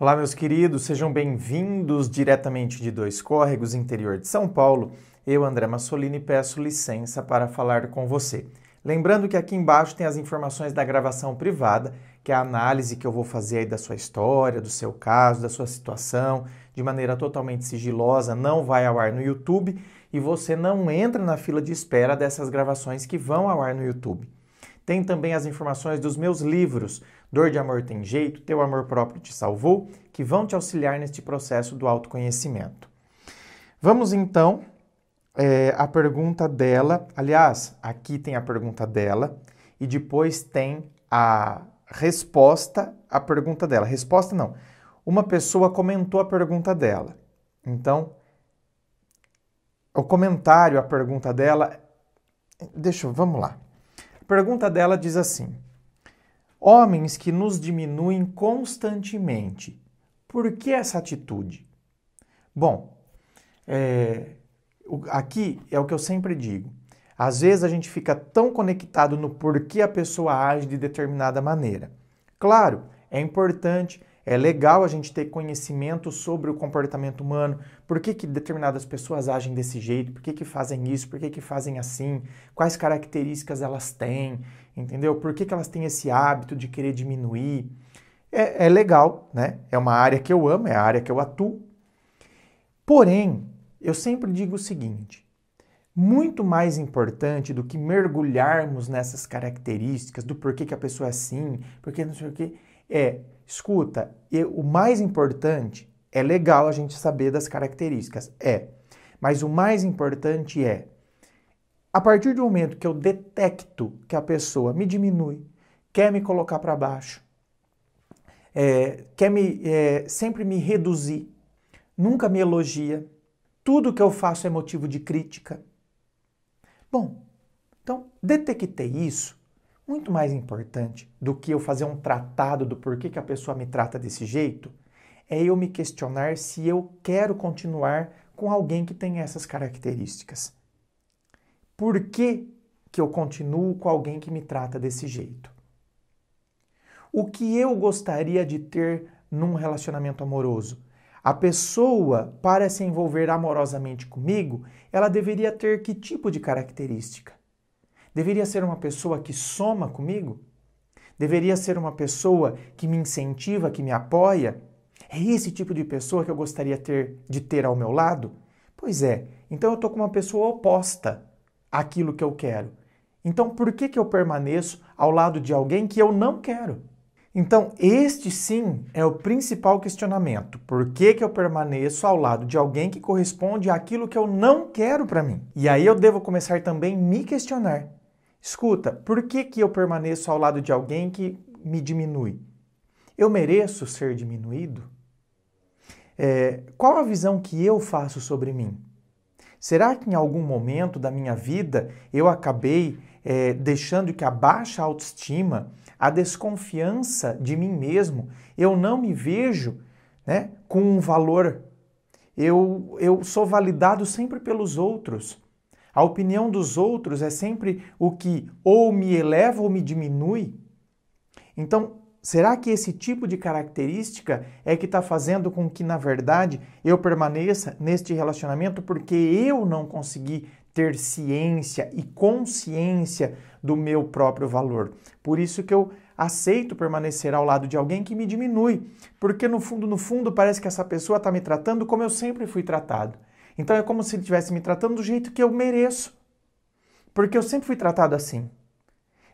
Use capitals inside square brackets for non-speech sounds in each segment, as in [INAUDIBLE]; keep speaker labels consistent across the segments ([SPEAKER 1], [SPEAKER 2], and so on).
[SPEAKER 1] Olá, meus queridos, sejam bem-vindos diretamente de Dois Córregos, interior de São Paulo. Eu, André Massolini, peço licença para falar com você. Lembrando que aqui embaixo tem as informações da gravação privada, que é a análise que eu vou fazer aí da sua história, do seu caso, da sua situação, de maneira totalmente sigilosa, não vai ao ar no YouTube e você não entra na fila de espera dessas gravações que vão ao ar no YouTube. Tem também as informações dos meus livros Dor de Amor Tem Jeito, Teu Amor Próprio Te Salvou, que vão te auxiliar neste processo do autoconhecimento. Vamos então é, à pergunta dela. Aliás, aqui tem a pergunta dela e depois tem a resposta à pergunta dela. Resposta não. Uma pessoa comentou a pergunta dela. Então, o comentário à pergunta dela. Deixa eu, vamos lá pergunta dela diz assim: Homens que nos diminuem constantemente, por que essa atitude? Bom, é, aqui é o que eu sempre digo. Às vezes a gente fica tão conectado no porquê a pessoa age de determinada maneira. Claro, é importante é legal a gente ter conhecimento sobre o comportamento humano, por que, que determinadas pessoas agem desse jeito, por que, que fazem isso, por que, que fazem assim, quais características elas têm, entendeu? Por que, que elas têm esse hábito de querer diminuir. É, é legal, né? É uma área que eu amo, é a área que eu atuo. Porém, eu sempre digo o seguinte: muito mais importante do que mergulharmos nessas características, do porquê que a pessoa é assim, porque não sei o quê é, escuta, eu, o mais importante é legal a gente saber das características, é, mas o mais importante é, a partir do momento que eu detecto que a pessoa me diminui, quer me colocar para baixo, é, quer me, é, sempre me reduzir, nunca me elogia, tudo que eu faço é motivo de crítica. Bom, então detectei isso, muito mais importante do que eu fazer um tratado do porquê que a pessoa me trata desse jeito, é eu me questionar se eu quero continuar com alguém que tem essas características. Por que, que eu continuo com alguém que me trata desse jeito? O que eu gostaria de ter num relacionamento amoroso? A pessoa, para se envolver amorosamente comigo, ela deveria ter que tipo de característica? Deveria ser uma pessoa que soma comigo? Deveria ser uma pessoa que me incentiva, que me apoia? É esse tipo de pessoa que eu gostaria ter, de ter ao meu lado? Pois é, então eu estou com uma pessoa oposta àquilo que eu quero. Então por que, que eu permaneço ao lado de alguém que eu não quero? Então, este sim é o principal questionamento. Por que, que eu permaneço ao lado de alguém que corresponde àquilo que eu não quero para mim? E aí eu devo começar também a me questionar. Escuta, por que, que eu permaneço ao lado de alguém que me diminui? Eu mereço ser diminuído? É, qual a visão que eu faço sobre mim? Será que em algum momento da minha vida eu acabei é, deixando que a baixa autoestima, a desconfiança de mim mesmo, eu não me vejo né, com um valor? Eu, eu sou validado sempre pelos outros. A opinião dos outros é sempre o que ou me eleva ou me diminui. Então, será que esse tipo de característica é que está fazendo com que, na verdade, eu permaneça neste relacionamento porque eu não consegui ter ciência e consciência do meu próprio valor? Por isso que eu aceito permanecer ao lado de alguém que me diminui, porque no fundo, no fundo, parece que essa pessoa está me tratando como eu sempre fui tratado. Então é como se ele estivesse me tratando do jeito que eu mereço. Porque eu sempre fui tratado assim.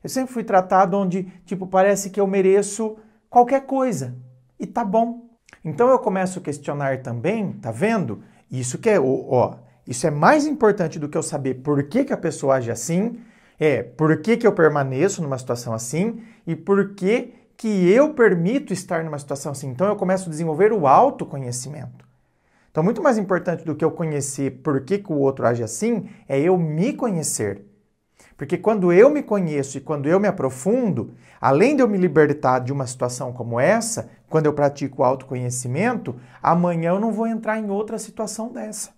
[SPEAKER 1] Eu sempre fui tratado onde, tipo, parece que eu mereço qualquer coisa. E tá bom. Então eu começo a questionar também, tá vendo? Isso que é, ó, isso é mais importante do que eu saber por que, que a pessoa age assim, é por que, que eu permaneço numa situação assim e por que, que eu permito estar numa situação assim. Então eu começo a desenvolver o autoconhecimento. Então, muito mais importante do que eu conhecer por que, que o outro age assim, é eu me conhecer. Porque quando eu me conheço e quando eu me aprofundo, além de eu me libertar de uma situação como essa, quando eu pratico autoconhecimento, amanhã eu não vou entrar em outra situação dessa.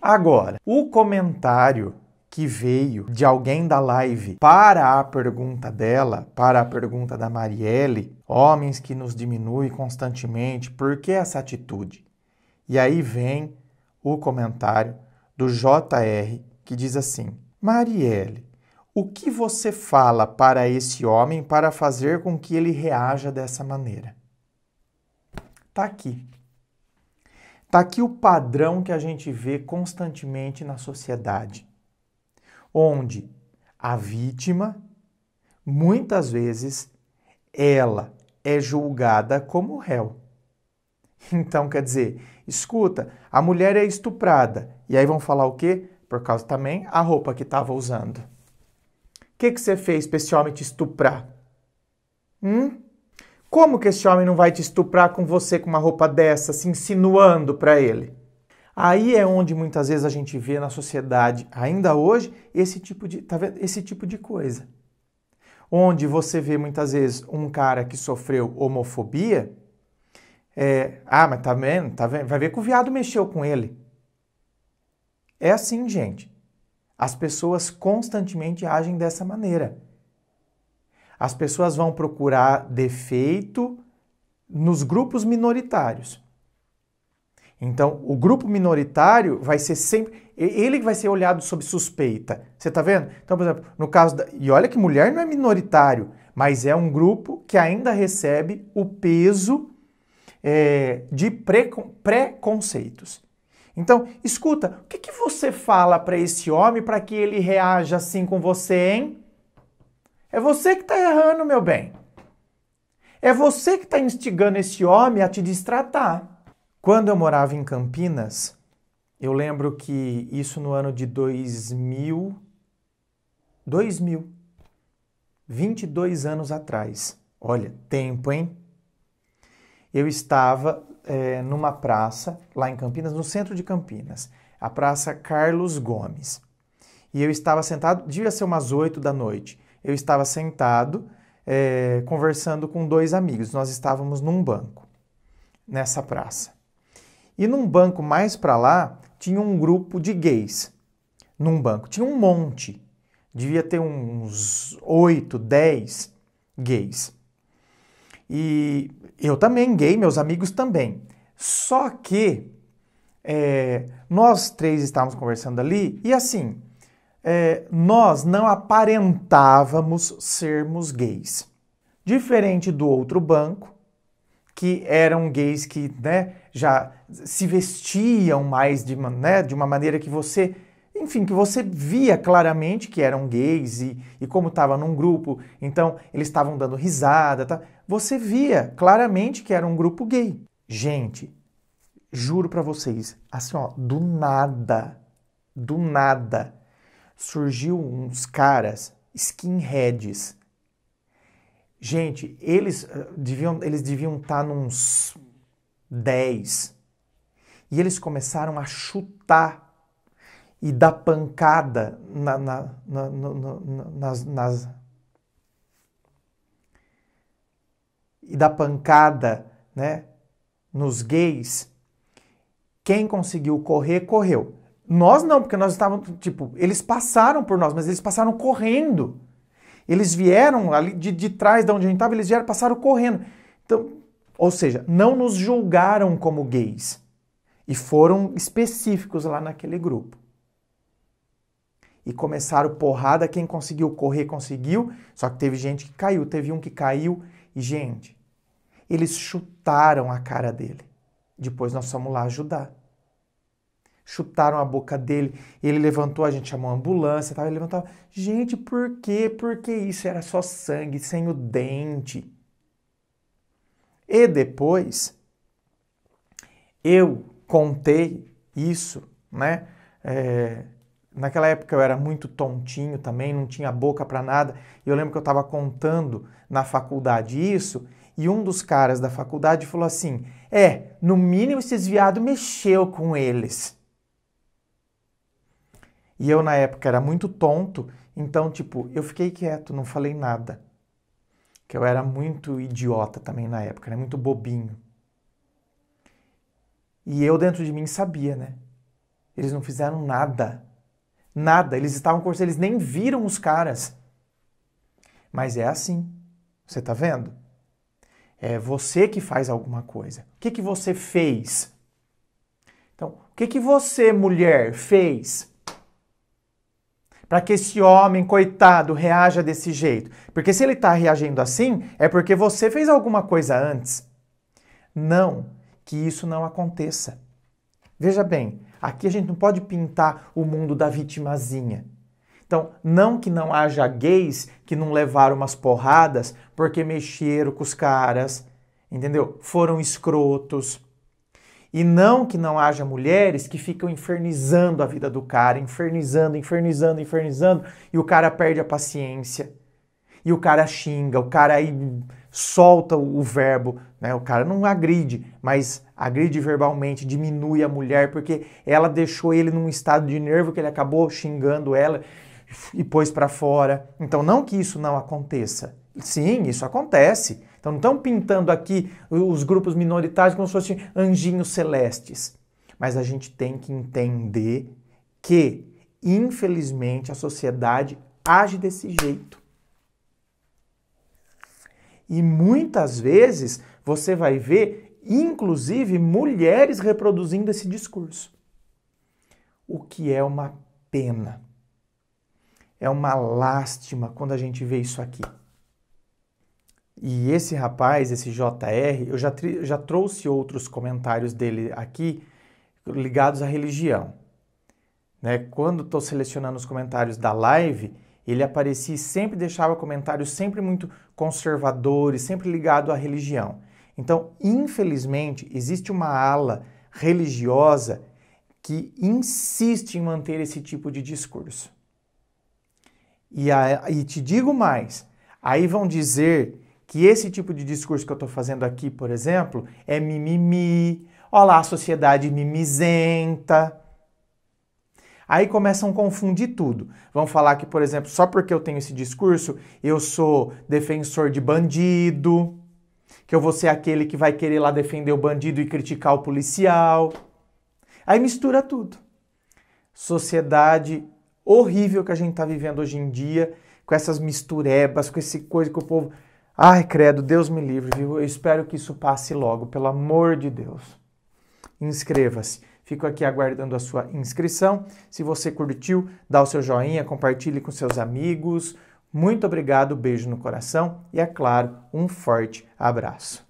[SPEAKER 1] Agora, o comentário que veio de alguém da live para a pergunta dela, para a pergunta da Marielle, homens que nos diminuem constantemente, por que essa atitude? E aí vem o comentário do JR que diz assim: Marielle, o que você fala para esse homem para fazer com que ele reaja dessa maneira? Tá aqui. Tá aqui o padrão que a gente vê constantemente na sociedade, onde a vítima muitas vezes ela é julgada como réu. [LAUGHS] Então, quer dizer, escuta, a mulher é estuprada. E aí vão falar o quê? Por causa também a roupa que estava usando. O que, que você fez para esse homem te estuprar? Hum? Como que esse homem não vai te estuprar com você com uma roupa dessa, se insinuando para ele? Aí é onde muitas vezes a gente vê na sociedade, ainda hoje, esse tipo de, tá vendo? Esse tipo de coisa. Onde você vê muitas vezes um cara que sofreu homofobia, é, ah, mas tá vendo, tá vendo? Vai ver que o viado mexeu com ele. É assim, gente. As pessoas constantemente agem dessa maneira. As pessoas vão procurar defeito nos grupos minoritários. Então, o grupo minoritário vai ser sempre. Ele vai ser olhado sob suspeita. Você tá vendo? Então, por exemplo, no caso da. E olha que mulher não é minoritário, mas é um grupo que ainda recebe o peso é, de preconceitos. Então, escuta, o que, que você fala para esse homem para que ele reaja assim com você, hein? É você que está errando, meu bem. É você que está instigando esse homem a te distratar. Quando eu morava em Campinas, eu lembro que isso no ano de 2000, 2000, 22 anos atrás. Olha, tempo, hein? eu estava é, numa praça lá em Campinas, no centro de Campinas, a Praça Carlos Gomes. E eu estava sentado, devia ser umas oito da noite, eu estava sentado é, conversando com dois amigos. Nós estávamos num banco, nessa praça. E num banco mais para lá, tinha um grupo de gays. Num banco, tinha um monte. Devia ter uns oito, dez gays. E eu também, gay, meus amigos também. Só que é, nós três estávamos conversando ali e assim, é, nós não aparentávamos sermos gays. Diferente do outro banco, que eram gays que né, já se vestiam mais de, né, de uma maneira que você enfim, que você via claramente que eram gays e, e como estava num grupo, então eles estavam dando risada. Tá? você via claramente que era um grupo gay. Gente, juro para vocês, assim ó, do nada, do nada, surgiu uns caras skinheads. Gente, eles eh, deviam eles deviam estar tá nos 10. E eles começaram a chutar e dar pancada na, na, na, nas, nas e da pancada né, nos gays, quem conseguiu correr, correu. Nós não, porque nós estávamos, tipo, eles passaram por nós, mas eles passaram correndo. Eles vieram ali de, de trás de onde a gente estava, eles vieram, passaram correndo. Então, ou seja, não nos julgaram como gays. E foram específicos lá naquele grupo. E começaram porrada, quem conseguiu correr, conseguiu. Só que teve gente que caiu, teve um que caiu. E, gente, eles chutaram a cara dele. Depois nós fomos lá ajudar. Chutaram a boca dele, ele levantou, a gente chamou a ambulância, Tava ele levantava. Gente, por quê? Por que isso? Era só sangue, sem o dente. E depois, eu contei isso, né? É, naquela época eu era muito tontinho também, não tinha boca para nada. E eu lembro que eu estava contando na faculdade isso e um dos caras da faculdade falou assim: é, no mínimo esse viados mexeu com eles. E eu, na época, era muito tonto, então, tipo, eu fiquei quieto, não falei nada. Que eu era muito idiota também na época, né? Muito bobinho. E eu dentro de mim sabia, né? Eles não fizeram nada. Nada. Eles estavam com eles nem viram os caras. Mas é assim. Você tá vendo? É você que faz alguma coisa. O que, que você fez? Então, o que, que você, mulher, fez? Para que esse homem, coitado, reaja desse jeito. Porque se ele está reagindo assim, é porque você fez alguma coisa antes. Não, que isso não aconteça. Veja bem, aqui a gente não pode pintar o mundo da vitimazinha. Então, não que não haja gays que não levaram umas porradas porque mexeram com os caras, entendeu? Foram escrotos. E não que não haja mulheres que ficam infernizando a vida do cara, infernizando, infernizando, infernizando, e o cara perde a paciência. E o cara xinga, o cara aí solta o verbo, né? O cara não agride, mas agride verbalmente, diminui a mulher porque ela deixou ele num estado de nervo que ele acabou xingando ela e pôs para fora. Então, não que isso não aconteça. Sim, isso acontece. Então, não estão pintando aqui os grupos minoritários como se fossem anjinhos celestes. Mas a gente tem que entender que, infelizmente, a sociedade age desse jeito. E muitas vezes você vai ver, inclusive, mulheres reproduzindo esse discurso. O que é uma pena. É uma lástima quando a gente vê isso aqui. E esse rapaz, esse JR, eu já, já trouxe outros comentários dele aqui ligados à religião. Né? Quando estou selecionando os comentários da live, ele aparecia e sempre deixava comentários sempre muito conservadores, sempre ligado à religião. Então, infelizmente, existe uma ala religiosa que insiste em manter esse tipo de discurso. E, a, e te digo mais, aí vão dizer que esse tipo de discurso que eu estou fazendo aqui, por exemplo, é mimimi, olha lá a sociedade mimizenta. Aí começam a confundir tudo. Vão falar que, por exemplo, só porque eu tenho esse discurso, eu sou defensor de bandido, que eu vou ser aquele que vai querer lá defender o bandido e criticar o policial. Aí mistura tudo. Sociedade horrível que a gente está vivendo hoje em dia, com essas misturebas, com esse coisa que o povo. Ai, credo, Deus me livre, viu? Eu espero que isso passe logo, pelo amor de Deus. Inscreva-se. Fico aqui aguardando a sua inscrição. Se você curtiu, dá o seu joinha, compartilhe com seus amigos. Muito obrigado, beijo no coração e, é claro, um forte abraço.